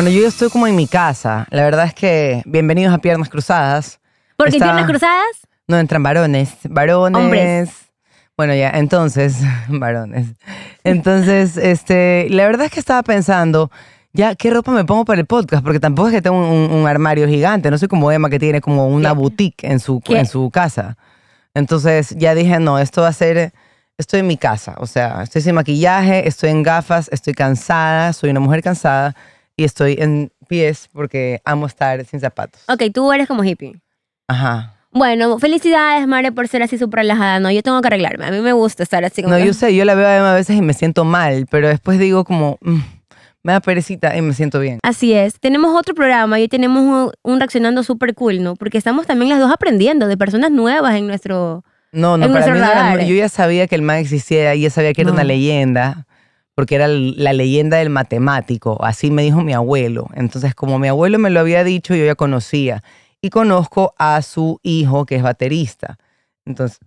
Bueno, yo ya estoy como en mi casa. La verdad es que bienvenidos a Piernas Cruzadas. ¿Por qué Piernas Cruzadas? No, entran varones. Varones. Hombres. Bueno, ya, entonces, varones. Entonces, este, la verdad es que estaba pensando, ya, ¿qué ropa me pongo para el podcast? Porque tampoco es que tengo un, armario gigante, no soy como Emma que tiene como una boutique en su, en su casa. Entonces, ya dije, no, esto va a ser, estoy en mi casa, o sea, estoy sin maquillaje, estoy en gafas, estoy cansada, soy una mujer cansada, y estoy en pies porque amo estar sin zapatos. Ok, tú eres como hippie. Ajá. Bueno, felicidades, Mare, por ser así súper relajada. No, yo tengo que arreglarme. A mí me gusta estar así como. No, yo ah. sé, yo la veo a veces y me siento mal, pero después digo como. Mm, me da perecita y me siento bien. Así es. Tenemos otro programa y tenemos un, reaccionando súper cool, ¿no? Porque estamos también las dos aprendiendo de personas nuevas en nuestro. No, no, para mí yo ya sabía que el man existía, y ya sabía que era una leyenda porque era la leyenda del matemático, así me dijo mi abuelo. Entonces, como mi abuelo me lo había dicho, yo ya conocía. Y conozco a su hijo, que es baterista. Entonces,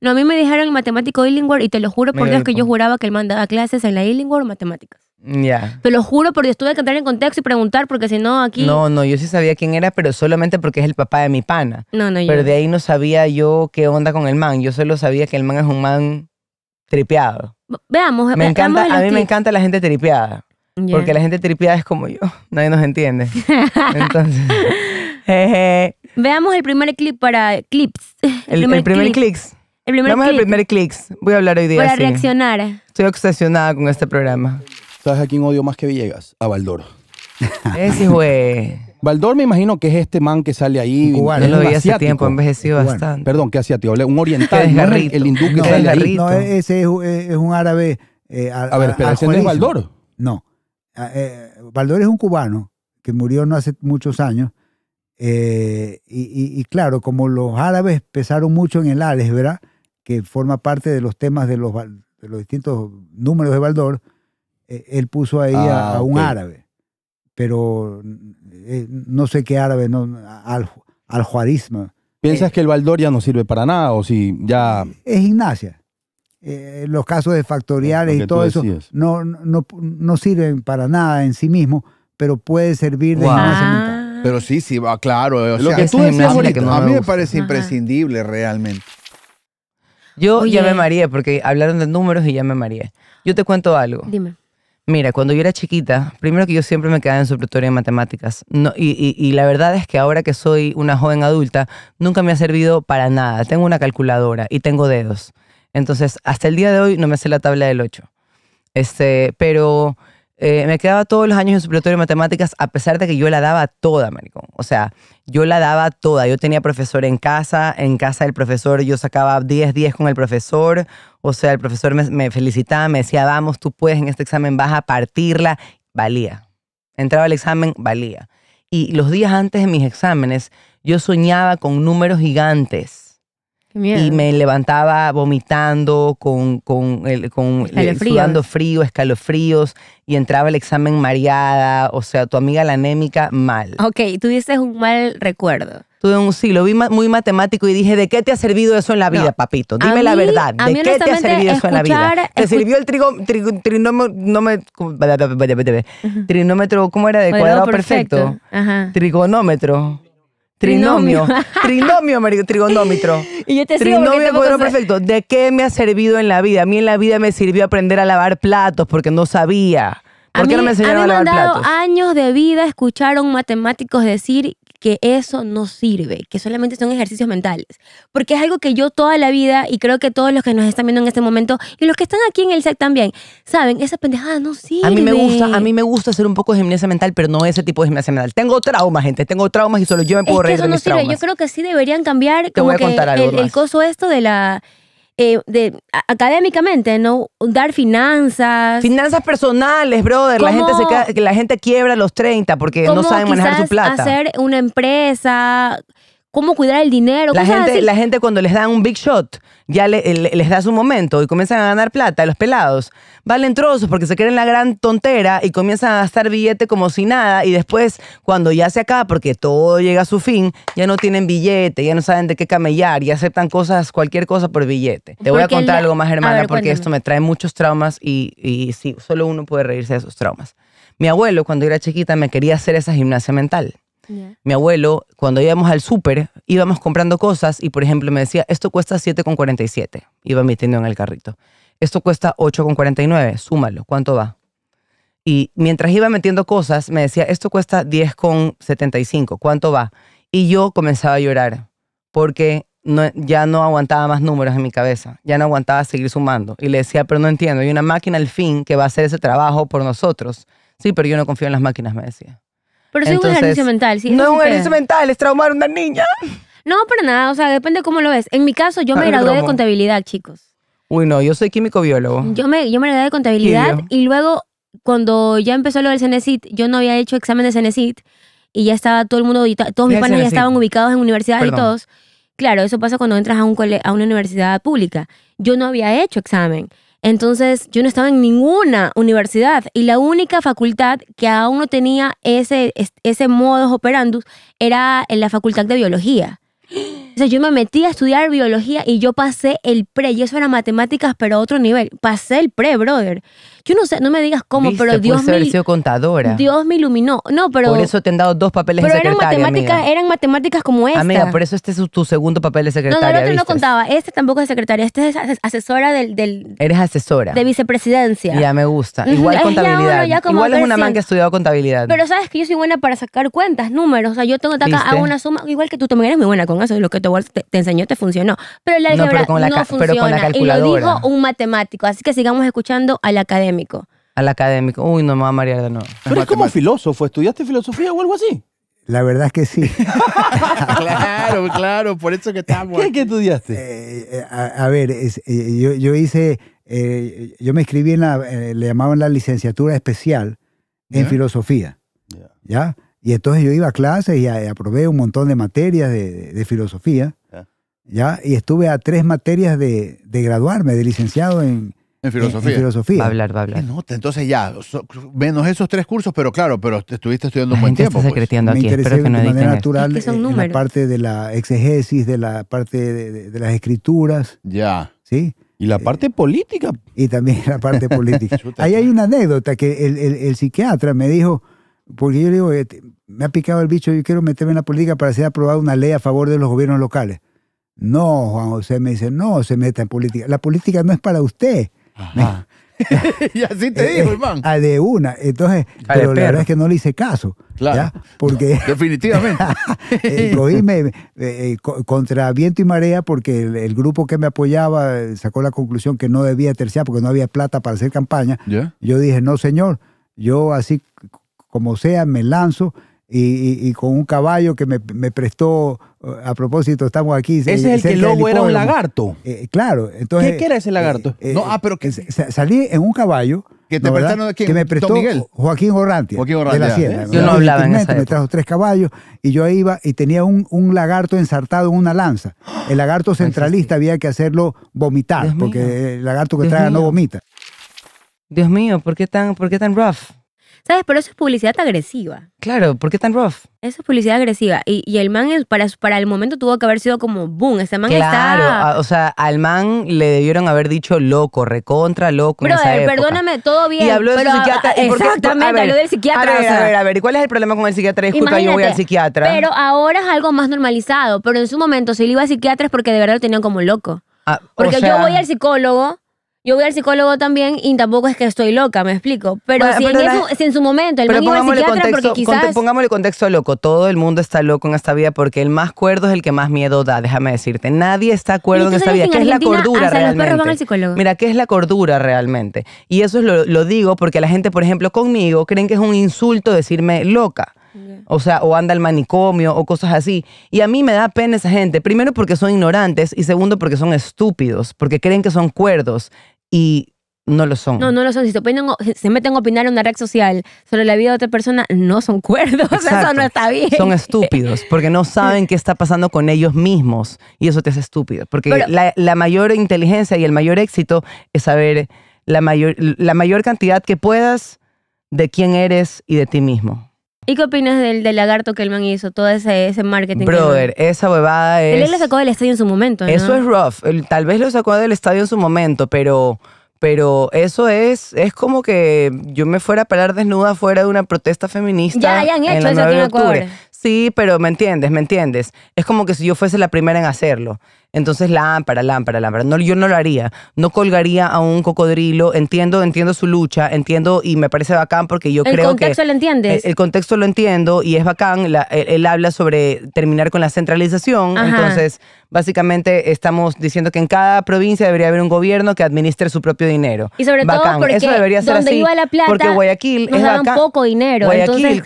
no, a mí me el matemático Illingworth y te lo juro por Dios que yo juraba que el man daba clases en la o matemáticas. Ya. Te lo juro por Dios, tuve que entrar en contexto y preguntar porque si no aquí... No, no, yo sí sabía quién era, pero solamente porque es el papá de mi pana. No, no, yo. Pero de ahí no sabía yo qué onda con el man, yo solo sabía que el man es un man tripeado. Veamos, a mí me encanta la gente tripeada. Porque la gente tripeada es como yo. Nadie nos entiende. Entonces. Eh, eh. Veamos el primer clip para clips. El, primer, clips. El primer Vamos al primer clics. Voy a hablar hoy día. Para reaccionar. Estoy obsesionada con este programa. ¿Sabes a quién odio más que Villegas? A Baldor. Ese güey. Baldor me imagino que es este man que sale ahí. Cubano. Yo lo vi hace tiempo, envejeció bastante. Perdón, que asiático, un oriental, el hindú que sale ahí. No, ese es, un árabe. Eh, a, ver, ¿pero ¿ese no es Baldor? No. Ah, eh, Baldor es un cubano que murió no hace muchos años. Eh, y, claro, como los árabes pesaron mucho en el Alej, ¿verdad? Que forma parte de los temas de los, distintos números de Baldor, eh, él puso ahí a, ah, un árabe. Pero eh, no sé qué árabe, no, al, al juarismo. ¿Piensas eh, que el Valdor ya no sirve para nada o si ya...? Es gimnasia. Eh, los casos de factoriales y todo eso no, sirven para nada en sí mismo, pero puede servir de ah. Pero sí, sí, claro. lo que tú no a mí me, parece imprescindible realmente. Yo llamé ya me porque hablaron de números y ya me María. Yo te cuento algo. Dime. Mira, cuando yo era chiquita, primero que yo siempre me quedaba en su tutoría de matemáticas. No, y, y, la verdad es que ahora que soy una joven adulta, nunca me ha servido para nada. Tengo una calculadora y tengo dedos. Entonces, hasta el día de hoy no me sé la tabla del 8. Este, pero eh, me quedaba todos los años en supletorio de matemáticas, a pesar de que yo la daba toda, maricón. O sea, yo la daba toda. Yo tenía profesor en casa, en casa del profesor yo sacaba 10, 10 con el profesor. O sea, el profesor me, felicitaba, me decía, vamos, tú puedes en este examen, vas a partirla. Valía. Entraba el examen, valía. Y los días antes de mis exámenes, yo soñaba con números gigantes y me levantaba vomitando, con, sudando frío, escalofríos, y entraba el examen mareada, o sea, tu amiga la anémica, mal. Ok, dices un mal recuerdo. Tuve un sí, lo vi muy matemático y dije, ¿de qué te ha servido eso en la vida, papito? Dime la verdad, ¿de qué te ha servido eso en la vida? ¿Te sirvió el trigo, ¿cómo era? De cuadrado, perfecto. Trigonómetro. Trinomio. Trinomio, trigonómetro. Y yo te Trinomio, perfecto. ¿De qué me ha servido en la vida? A mí en la vida me sirvió aprender a lavar platos porque no sabía. ¿Por qué no me enseñaron a, han dado años de vida escucharon matemáticos decir que eso no sirve, que solamente son ejercicios mentales. Porque es algo que yo toda la vida, y creo que todos los que nos están viendo en este momento, y los que están aquí en el set también, saben, esa pendejada no sirve. A mí me gusta, a mí me gusta hacer un poco de gimnasia mental, pero no ese tipo de gimnasia mental. Tengo traumas, gente, tengo traumas y solo yo me puedo es que eso no sirve. Yo creo que sí deberían cambiar como que el coso esto de la eh, de, académicamente, ¿no? Dar finanzas. Finanzas personales, brother. La gente, se la gente quiebra los 30 porque no saben manejar su plata. Hacer una empresa, cómo cuidar el dinero. La gente, la gente cuando les dan un big shot, ya les da su momento y comienzan a ganar plata, los pelados, valen trozos porque se creen la gran tontera y comienzan a gastar billete como si nada y después cuando ya se acaba, porque todo llega a su fin, ya no tienen billete, ya no saben de qué camellar, y aceptan cosas, cualquier cosa por billete. Te voy a contar algo más, hermana, porque esto me trae muchos traumas y, y sí, solo uno puede reírse de esos traumas. Mi abuelo, cuando era chiquita, me quería hacer esa gimnasia mental. Mi abuelo, cuando íbamos al súper, íbamos comprando cosas y, por ejemplo, me decía, esto cuesta 7,47. Iba metiendo en el carrito. Esto cuesta 8,49. Súmalo, ¿cuánto va? Y mientras iba metiendo cosas, me decía, esto cuesta 10,75. ¿Cuánto va? Y yo comenzaba a llorar porque ya no aguantaba más números en mi cabeza, ya no aguantaba seguir sumando. Y le decía, pero no entiendo, hay una máquina al fin que va a hacer ese trabajo por nosotros. Sí, pero yo no confío en las máquinas, me decía. Pero es un ejercicio mental. Sí, no es un ejercicio mental, es traumar a una niña. No, para nada, o sea, depende cómo lo ves. En mi caso, yo me gradué de contabilidad, chicos. Uy, no, yo soy químico biólogo. Yo me, yo gradué de contabilidad y luego, cuando ya empezó lo del CENESIT, yo no había hecho examen de CENESIT y ya estaba todo el mundo, todos mis padres ya estaban ubicados en universidades y todos. Claro, eso pasa cuando entras a, un a una universidad pública. Yo no había hecho examen. Entonces yo no estaba en ninguna universidad y la única facultad que aún no tenía ese, ese modus operandus era en la facultad de biología yo me metí a estudiar biología y yo pasé el pre, y eso era matemáticas, pero a otro nivel. Pasé el pre, brother. Yo no sé, no me digas cómo, pero Dios me. Sido contadora. Dios me iluminó. No, pero. Por eso te han dado dos papeles pero de secretaria. eran matemáticas, como esta. Amiga, por eso este es tu segundo papel de secretaria. No, no, el otro no contaba. Este tampoco es secretaria. Este es asesora del, Eres asesora. De vicepresidencia. Ya me gusta. Igual contabilidad. Igual es una man que ha estudiado contabilidad. Pero sabes que yo soy buena para sacar cuentas, números. O sea, yo tengo acá, hago una suma. Igual que tú también eres muy buena con eso, es lo que te, enseñó, te funcionó. Pero la álgebra no, pero con la, Y lo dijo un matemático. Así que sigamos escuchando al académico. Al académico. Uy, no me va a marear Pero es como filósofo. ¿Estudiaste filosofía o algo así? La verdad es que sí. claro, claro, por eso que estamos. ¿Qué, estudiaste? Eh, eh, a, ver, eh, yo, hice, yo me inscribí en la, le llamaban la licenciatura especial en filosofía. ¿Ya? Y entonces yo iba a clases y aprobé un montón de materias de, filosofía. ¿Ya? Y estuve a tres materias de, graduarme, de licenciado en, en filosofía. En, filosofía. Va a hablar, va a hablar. Entonces ya, menos esos tres cursos, pero claro, pero estuviste estudiando un buen tiempo. Pues. aquí. Me interesé que no de manera natural en la parte de la exegesis, de la parte de, las escrituras. Ya. ¿Sí? Y la eh, parte política. Y también la parte política. Ahí hay una anécdota que el, el, psiquiatra me dijo, porque yo digo, este, me ha picado el bicho, yo quiero meterme en la política para ser aprobada una ley a favor de los gobiernos locales. No, Juan José me dice, no se meta en política. La política no es para usted. y así te eh, digo, hermano. A ah, de una. Entonces, pero la verdad es que no le hice caso. Claro. Porque. definitivamente. Eh, eh, contra viento y marea porque el, grupo que me apoyaba sacó la conclusión que no debía terciar porque no había plata para hacer campaña. Yo dije, no, señor. Yo así como sea, me lanzo. Y, con un caballo que me, prestó, eh, a propósito, estamos aquí. Ese es el que luego era un lagarto. Eh, claro, entonces. ¿Qué, era ese lagarto? Eh, ah, pero que. Salí en un caballo. Que me prestó Joaquín Jorrantia. Yo no hablaba en esa Me trajo tres caballos y yo iba y tenía un, lagarto ensartado en una lanza. El lagarto centralista había que hacerlo vomitar, porque el lagarto que traga no vomita. Dios mío, ¿por qué tan, por qué tan rough? ¿Sabes? Pero eso es publicidad agresiva. Claro, ¿por qué tan rough? Eso es publicidad agresiva. Y, y el man, es, para, para el momento, tuvo que haber sido como boom. Este man claro, está... Claro, o sea, al man le debieron haber dicho loco, recontra loco. Pero, en perdóname, todo bien. Y habló del psiquiatra. ¿y exactamente, habló del psiquiatra. A ver, a ver, a ver, ¿y ¿cuál es el problema con el psiquiatra? Disculpa, yo voy al psiquiatra. Pero ahora es algo más normalizado. Pero en su momento, si él iba al psiquiatra es porque de verdad lo tenían como loco. Ah, porque yo voy al psicólogo yo voy al psicólogo también y tampoco es que estoy loca, me explico. Pero, si, en su momento el pero man iba psiquiatra contexto, quizás... pongámosle contexto loco. Todo el mundo está loco en esta vida porque el más cuerdo es el que más miedo da, déjame decirte. Nadie está cuerdo en esta vida. ¿Qué es la cordura realmente? Mira, ¿qué es la cordura realmente? Y eso lo, lo digo porque la gente, por ejemplo, conmigo creen que es un insulto decirme loca. O sea, o anda al manicomio o cosas así. Y a mí me da pena esa gente, primero porque son ignorantes y segundo porque son estúpidos, porque creen que son cuerdos y no lo son. No, no lo son. Si se, meten a opinar en una red social sobre la vida de otra persona, no son cuerdos. Eso no está bien. Son estúpidos porque no saben qué está pasando con ellos mismos. Y eso te hace estúpido. Porque la, mayor inteligencia y el mayor éxito es saber mayor, la mayor cantidad que puedas de quién eres y de ti mismo. ¿Y qué opinas del, lagarto que el man hizo? Todo ese, ese marketing. Brother, esa huevada es. Él lo sacó del estadio en su momento. ¿no? Eso es rough. Tal vez lo sacó del estadio en su momento, pero, pero eso es, es como que yo me fuera a parar desnuda fuera de una protesta feminista. Ya, ya han hecho eso aquí Sí, pero me entiendes, me entiendes. Es como que si yo fuese la primera en hacerlo. Entonces lámpara, lámpara, lámpara. No, yo no lo haría. No colgaría a un cocodrilo. Entiendo, entiendo su lucha, entiendo y me parece bacán porque yo creo que... El contexto lo entiendes. El, contexto lo entiendo y es bacán. él, habla sobre terminar con la centralización. Entonces, básicamente estamos diciendo que en cada provincia debería haber un gobierno que administre su propio dinero. Y sobre todo porque debería ser donde iba la plata porque Guayaquil nos daban poco dinero.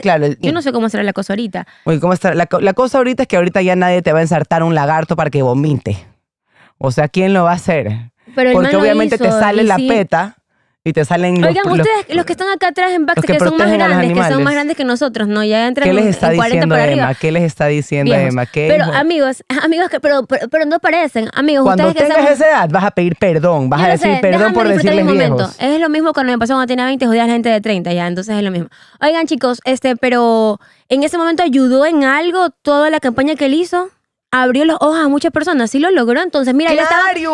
claro. yo no sé cómo será la cosa ahorita. ¿cómo está? La, la cosa ahorita es que ahorita ya nadie te va a ensartar un lagarto para que vomite. O sea, ¿quién lo va a hacer? Porque obviamente te sale la peta y te salen los, Oigan, ustedes, los, que están acá atrás en Baxter, que, son más grandes, que son más grandes que nosotros, ¿no? Ya entran ¿Qué les está diciendo a Emma? ¿Qué les está diciendo Emma? pero amigos, amigos, que, pero, pero, no parecen. Amigos, cuando ustedes tengas que esa edad, vas a pedir perdón. Vas a decir perdón por decirles viejos. Es lo mismo cuando me pasó cuando tenía 20, jodía a gente de 30, ya. Entonces es lo mismo. Oigan, chicos, este, pero en ese momento ayudó en algo toda la campaña que él hizo abrió los ojos a muchas personas, sí lo logró. Entonces, mira, él estaba. el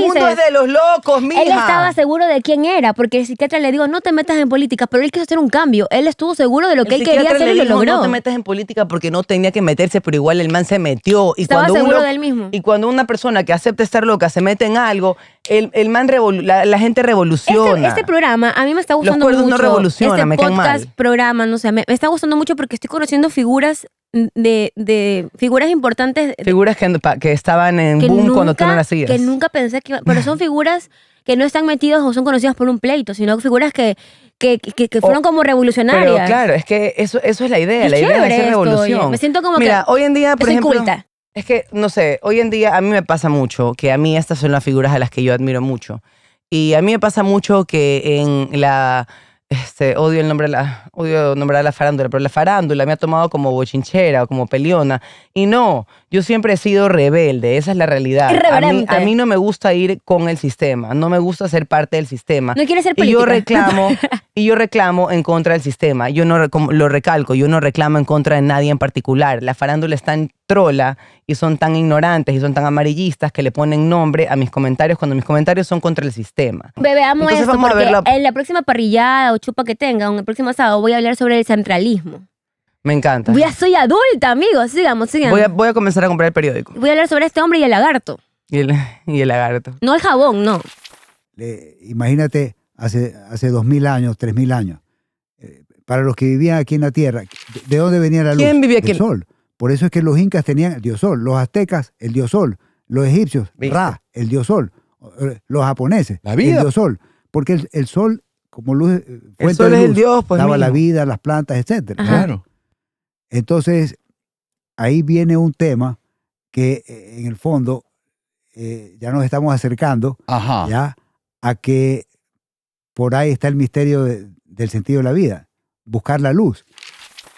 mundo es de los locos, mija. Él estaba seguro de quién era, porque el psiquiatra le dijo, no te metas en política, pero él quiso hacer un cambio. Él estuvo seguro de lo que él quería hacer y lo logró. No te metas en política porque no tenía que meterse, pero igual el man se metió. Y estaba seguro de él mismo. Y cuando una persona que acepta estar loca se mete en algo, el, man la, la, gente revoluciona. Este, este, programa a mí me está gustando Los mucho. no revolucionan, este me podcast, mal. programa, no sé, me, está gustando mucho porque estoy conociendo figuras de, de figuras importantes. Figuras que, que estaban en boom cuando tú no nacías. Que nunca pensé que pero son figuras que no están metidas o son conocidas por un pleito, sino figuras que, que, fueron como revolucionarias. claro, es que eso, eso es la idea. la idea de hacer revolución. Me siento como Mira, que hoy en día, por ejemplo, es que, no sé, hoy en día a mí me pasa mucho que a mí estas son las figuras a las que yo admiro mucho. Y a mí me pasa mucho que en la... Este, odio el nombre, la, odio de la farándula, pero la farándula me ha tomado como bochinchera o como peliona. Y no, yo siempre he sido rebelde, esa es la realidad. A mí, a mí, no me gusta ir con el sistema, no me gusta ser parte del sistema. No quiere ser Y yo reclamo, y yo reclamo en contra del sistema. Yo no, lo recalco, yo no reclamo en contra de nadie en particular. La farándula está en trola y son tan ignorantes y son tan amarillistas que le ponen nombre a mis comentarios cuando mis comentarios son contra el sistema. Bebé, amo en la próxima parrillada o chupa que tenga en el próximo sábado voy a hablar sobre el centralismo. Me encanta. Ya soy adulta, amigos. Sigamos, sigamos. Voy a, comenzar a comprar el periódico. Voy a hablar sobre este hombre y el lagarto. Y el, y lagarto. No el jabón, no. imagínate hace, hace mil años, tres mil años. Eh, para los que vivían aquí en la Tierra, ¿de dónde venía la luz? ¿Quién vivía sol. Por eso es que los incas tenían el dios sol, los aztecas el dios sol, los egipcios Ra, el dios sol, eh, los japoneses el dios sol, porque el, sol como luz, eh, el dios, pues, daba la vida, las plantas, etc. Claro. Entonces ahí viene un tema que eh, en el fondo ya nos estamos acercando ya a que por ahí está el misterio del sentido de la vida, buscar la luz.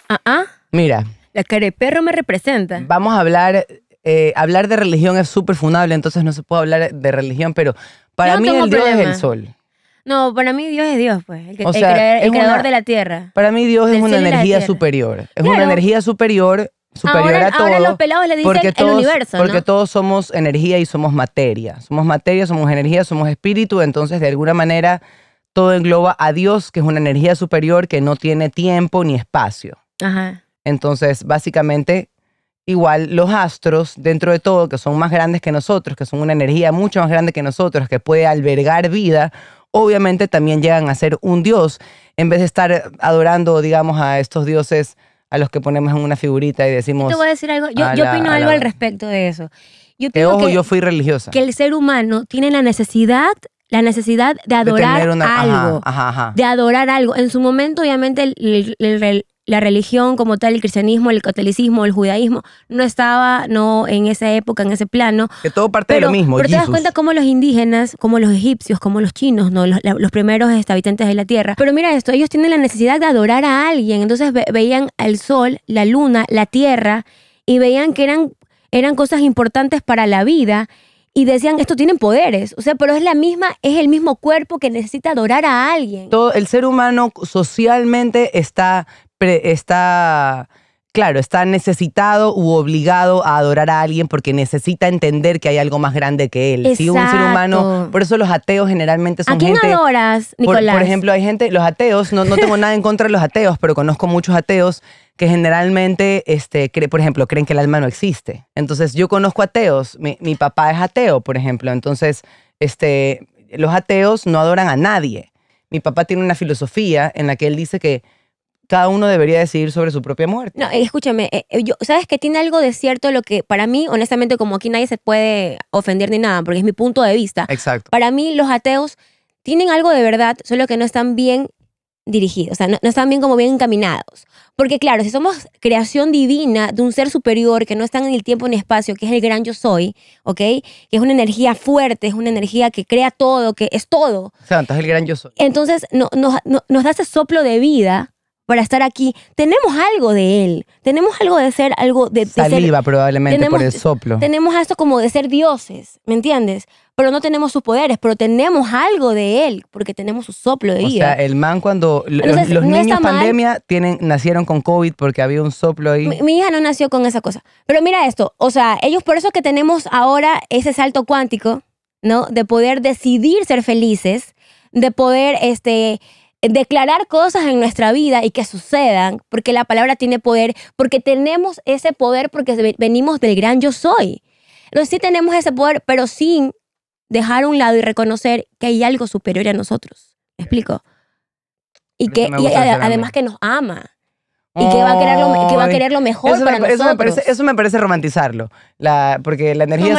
Ah, ah. mira, la perro me representa. Vamos a hablar, eh, hablar de religión es súper funable, entonces no se puede hablar de religión, pero para mí el Dios es el sol. No, para mí Dios es Dios, pues, el, el, creador, de la tierra. Para mí Dios es una energía superior, es una energía superior superior a todo. Ahora los pelados le dicen porque todos, el universo. Porque todos somos energía y somos materia. Somos materia, somos energía, somos espíritu. Entonces, de alguna manera, todo engloba a Dios, que es una energía superior que no tiene tiempo ni espacio. Ajá. Entonces, básicamente, igual los astros, dentro de todo, que son más grandes que nosotros, que son una energía mucho más grande que nosotros, que puede albergar vida, obviamente también llegan a ser un dios, en vez de estar adorando, digamos, a estos dioses a los que ponemos en una figurita y decimos... Yo te voy a decir algo, yo, opino algo al respecto de eso. Yo que ojo, yo fui religiosa. Que el ser humano tiene la necesidad la necesidad de adorar algo, de adorar algo. En su momento, obviamente, el, la religión como tal, el cristianismo, el catolicismo, el judaísmo, no estaba no en esa época, en ese plano. Que todo parte de lo mismo. Pero te das cuenta cómo los indígenas, como los egipcios, como los chinos, ¿no? los, primeros este, habitantes de la tierra. Pero mira esto, ellos tienen la necesidad de adorar a alguien. Entonces veían al sol, la luna, la tierra, y veían que eran, eran cosas importantes para la vida y decían esto tienen poderes o sea pero es la misma es el mismo cuerpo que necesita adorar a alguien todo el ser humano socialmente está está claro, está necesitado u obligado a adorar a alguien porque necesita entender que hay algo más grande que él. Si un ser humano, por eso los ateos generalmente son ¿A quién adoras, Nicolás? Por, ejemplo, hay gente, los ateos, no, no tengo nada en contra de los ateos, pero conozco muchos ateos que generalmente, este, por ejemplo, creen que el alma no existe. Entonces, yo conozco ateos, mi, mi papá es ateo, por ejemplo, entonces, este, los ateos no adoran a nadie. Mi papá tiene una filosofía en la que él dice que cada uno debería decidir sobre su propia muerte. No, eh, escúchame, eh, eh, yo, ¿sabes que tiene algo de cierto lo que para mí, honestamente, como aquí nadie se puede ofender ni nada, porque es mi punto de vista? Exacto. Para mí los ateos tienen algo de verdad, solo que no están bien dirigidos, o sea, no, están bien como bien encaminados. Porque claro, si somos creación divina de un ser superior que no está en el tiempo ni espacio, que es el gran yo soy, ¿ok? Que es una energía fuerte, es una energía que crea todo, que es todo. Santa, es el gran yo soy. Entonces nos da ese soplo de vida para estar aquí. Tenemos algo de él, tenemos algo de ser algo de... de Saliva probablemente por el soplo. Tenemos esto como de ser dioses, ¿me entiendes? Pero no tenemos sus poderes, pero tenemos algo de él, porque tenemos su soplo de vida. O sea, el man cuando... los, niños pandemia tienen, nacieron con COVID porque había un soplo ahí. mi, hija no nació con esa cosa. Pero mira esto, o sea, ellos por eso que tenemos ahora ese salto cuántico, ¿no? De poder decidir ser felices, de poder, este declarar cosas en nuestra vida y que sucedan, porque la palabra tiene poder, porque tenemos ese poder, porque venimos del gran yo soy. Entonces sí tenemos ese poder, pero sin dejar a un lado y reconocer que hay algo superior a nosotros. ¿Me explico? Y que y además que nos ama y que va a querer lo, va a querer lo mejor eso para me, nosotros. Eso me, parece, romantizarlo, la, porque la energía,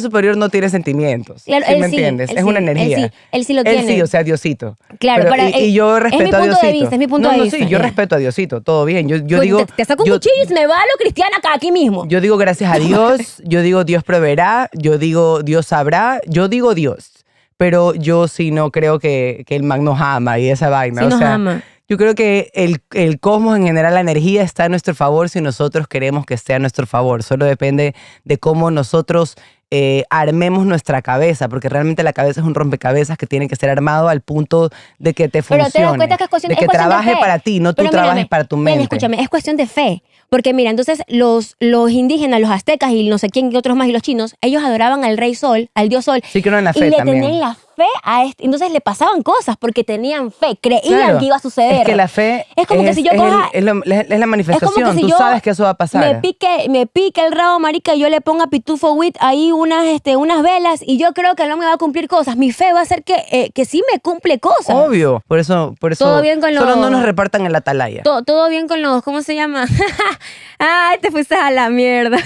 superior no tiene sentimientos. ¿Me entiendes? es una energía. Él sí, lo tiene. Él sí, o sea, Diosito. Claro, y, yo respeto a Diosito. es mi punto de vista. yo respeto a Diosito, todo bien. Yo, digo. Te, saco un cuchillo me va lo cristiano acá, aquí mismo. Yo digo gracias a Dios, yo digo Dios proveerá, yo digo Dios sabrá, yo digo Dios. Pero yo sí no creo que, el magno ama y esa vaina. Sí ama yo creo que el, el, cosmos en general, la energía está a nuestro favor si nosotros queremos que esté a nuestro favor. Solo depende de cómo nosotros eh, armemos nuestra cabeza, porque realmente la cabeza es un rompecabezas que tiene que ser armado al punto de que te funcione. Pero te das cuenta que es cuestión de que trabaje para ti, no tú trabajes para tu mente. escúchame, es cuestión de fe. Porque mira, entonces los, los indígenas, los aztecas y no sé quién, otros más, y los chinos, ellos adoraban al rey sol, al dios sol. Sí, que no en la fe y le tenían la fe a este. Entonces le pasaban cosas porque tenían fe, creían que iba a suceder. Es que la fe es como que si yo coja, es, la manifestación, tú sabes que eso va a pasar. Me pique, me pique el rabo, marica, yo le ponga pitufo wit ahí unas, este, unas velas y yo creo que no me va a cumplir cosas. Mi fe va a ser que, eh, que sí me cumple cosas. Obvio. Por eso, por eso. Todo bien con los. Solo no nos repartan en atalaya. To, todo bien con los. ¿Cómo se llama? Ay, te fuiste a la mierda.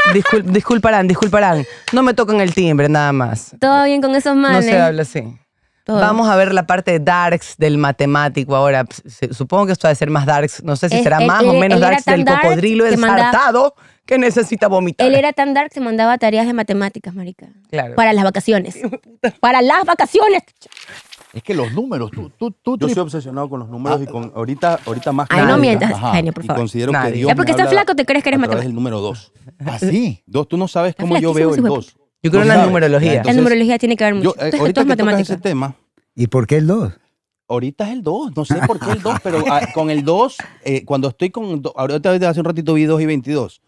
disculparán, disculparán. No me tocan el timbre, nada más. Todo bien con esos manes. No se habla así. Vamos a ver la parte darks del matemático ahora. Supongo que esto va a ser más darks. No sé si será más o menos darks del cocodrilo ensartado que necesita vomitar. Él era tan dark, se mandaba tareas de matemáticas, marica. Claro. Para las vacaciones. Para las vacaciones. Es que los números, tú, tú, tú Yo soy obsesionado con los números y con ahorita, ahorita más Ay, no mientas, genio, por favor. considero que Dios Ya porque estás flaco te crees que eres matemático. Es el el número 2. Así, ah, dos, tú no sabes cómo yo veo el 2. Yo creo en la numerología. La numerología tiene que ver mucho. Yo, eh, ahorita es ese tema, ¿Y por qué el 2? ahorita es el 2, no sé por qué el 2, pero ah, con el 2, eh, cuando estoy con, ahorita hace un ratito vi 2 y 22,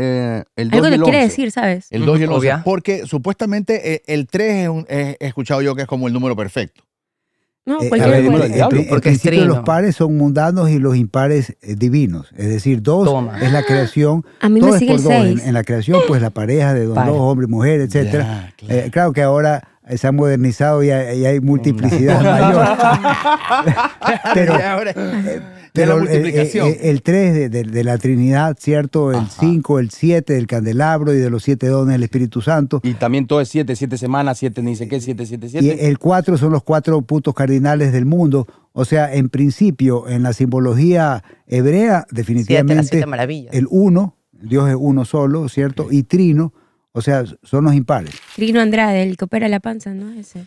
eh, el 2 Algo y el que quiere decir, ¿sabes? El 2 y el 11. Porque supuestamente eh, el 3 es un- he escuchado yo que es como el número perfecto. No, eh, porque principio los pares son mundanos y los impares divinos. Es decir, 2 es la creación. A En, la creación, pues la pareja de dos, hombres, mujeres, etcétera. claro que ahora eh, se ha modernizado y hay, multiplicidad mm. mayor. pero, eh, la eh, multiplicación. el 3 de, la Trinidad, ¿cierto? El 5, el 7 del candelabro y de los 7 dones del Espíritu Santo. Y también todo es 7, 7 semanas, 7 ni sé qué, 7, 7, 7. Y el 4 son los 4 puntos cardinales del mundo. O sea, en principio, en la simbología hebrea, definitivamente, el 1, Dios es uno solo, ¿cierto? Y trino o sea, son los impares. Trino Andrade, el que opera la panza, ¿no? Ese.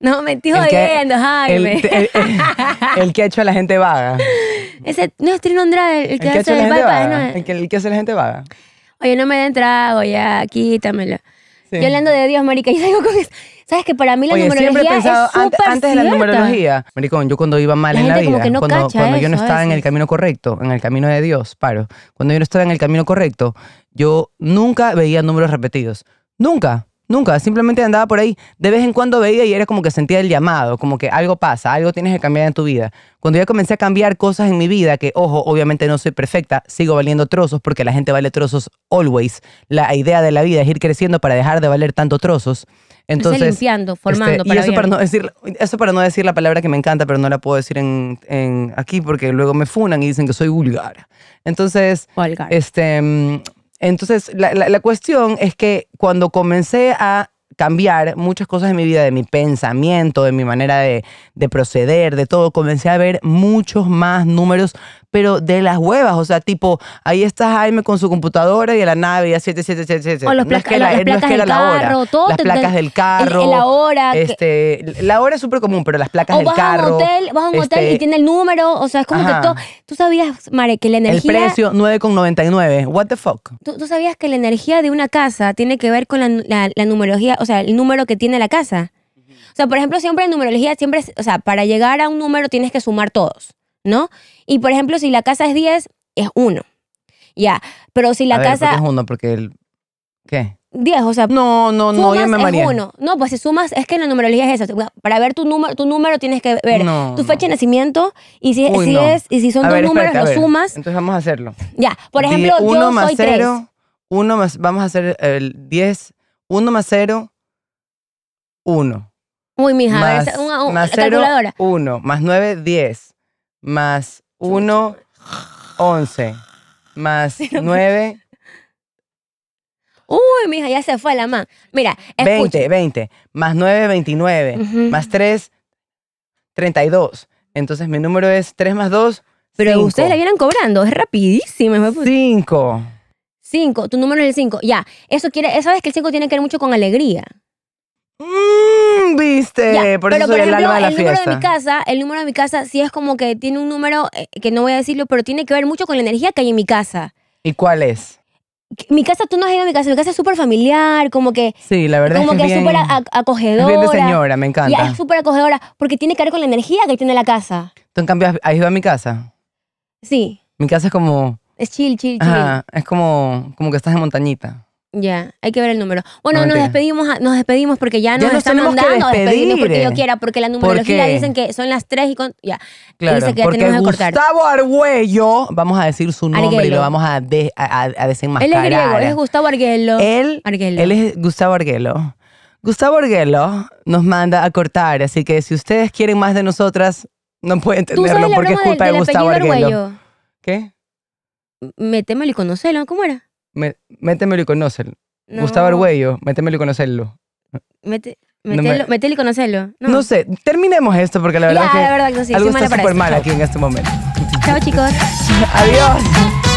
No, me estoy jodiendo, Jaime. El, que ha hecho a la gente vaga. Ese, no es Trino Andrade, el que, hace hecho la gente vaga. el, que, hace la gente vaga. Oye, no me den trago, ya, quítamelo. Yo hablando de Dios, marica, yo digo con eso. ¿Sabes que para mí la Oye, numerología siempre he pensado, es antes, de la numerología, maricón, yo cuando iba mal en la vida, cuando, yo no estaba en el camino correcto, en el camino de Dios, paro, cuando yo no estaba en el camino correcto, yo nunca veía números repetidos. Nunca. Nunca, simplemente andaba por ahí. De vez en cuando veía y era como que sentía el llamado, como que algo pasa, algo tienes que cambiar en tu vida. Cuando ya comencé a cambiar cosas en mi vida, que ojo, obviamente no soy perfecta, sigo valiendo trozos porque la gente vale trozos always. La idea de la vida es ir creciendo para dejar de valer tanto trozos. Entonces, limpiando, este, formando. para eso para, no decir, eso para no decir la palabra que me encanta, pero no la puedo decir en, aquí porque luego me funan y dicen que soy vulgar. Entonces, este mm, entonces, la, la, cuestión es que cuando comencé a cambiar muchas cosas en mi vida, de mi pensamiento, de mi manera de, de, proceder, de todo. Comencé a ver muchos más números pero de las huevas, o sea, tipo, ahí está Jaime con su computadora y a la nave y a O los placas del hora. Carro, las placas del carro. la hora. Este, La hora es súper común, pero las placas del carro. A vas a un hotel y este, tiene el número, o sea, es como que todo. Tú sabías, Mare, que la energía. El precio 9,99. What the fuck? ¿Tú, sabías que la energía de una casa tiene que ver con la, la numerología, o sea, el número que tiene la casa. O sea, por ejemplo, siempre en numerología, siempre, o sea, para llegar a un número tienes que sumar todos. ¿no? Y por ejemplo, si la casa es 10, es 1. Ya, pero si la casa... qué es 1? Porque el... ¿Qué? 10, o sea... No, no, no, yo me Es uno. No, pues si sumas, es que la numerología es eso. Para ver tu número, tu número tienes que ver tu fecha de nacimiento y si, es, y si son dos números, lo sumas. Entonces vamos a hacerlo. Ya, por ejemplo, yo más soy 0, 1 más, vamos a hacer el 10, 1 más 0, 1. Uy, mija, más, a una, más 1, más 9, 10 más 1, 11, más 9. Uy, mija, ya se fue la man. Mira, escucha. 20, 20, más 9, 29, más 3, 32. Entonces mi número es 3 más 2, Pero ustedes la vienen cobrando, es rapidísimo. 5. 5. tu número es el 5. Ya, eso quiere, sabes que el 5 tiene que ver mucho con alegría. Mmm, viste, por eso soy el alma de la el número de mi casa, el número de mi casa sí es como que tiene un número eh, que no voy a decirlo, pero tiene que ver mucho con la energía que hay en mi casa. ¿Y cuál es? mi casa, tú no has ido a mi casa, mi casa es súper familiar, como que... Sí, la verdad es que, que es súper acogedora. Es bien de señora, me encanta. Y es súper acogedora, porque tiene que ver con la energía que tiene la casa. ¿Tú en cambio has ido a mi casa? Sí. Mi casa es como... Es chill, chill, chill. Ajá, es como, como que estás en montañita. Ya, hay que ver el número. Bueno, nos despedimos, nos despedimos porque ya, nos, están mandando a despedirnos porque yo quiera, porque la numerología dicen que son las tres y ya. Claro, dice que porque tenemos Gustavo cortar. Gustavo Argüello, vamos a decir su nombre y lo vamos a, a, desenmascarar. Él es griego, es Gustavo Arguello. Él, es Gustavo Arguello. Gustavo Arguello nos manda a cortar, así que si ustedes quieren más de nosotras, no pueden tenerlo porque es culpa de, Gustavo Arguello. ¿Qué? Métemelo y conocelo, ¿cómo era? métemelo y conócelo. Gustavo Arguello métemelo y conocerlo. Mete, mételo, y conocerlo. No. sé, terminemos esto porque la verdad que, la verdad algo está súper mal aquí en este momento. Chao chicos. Adiós.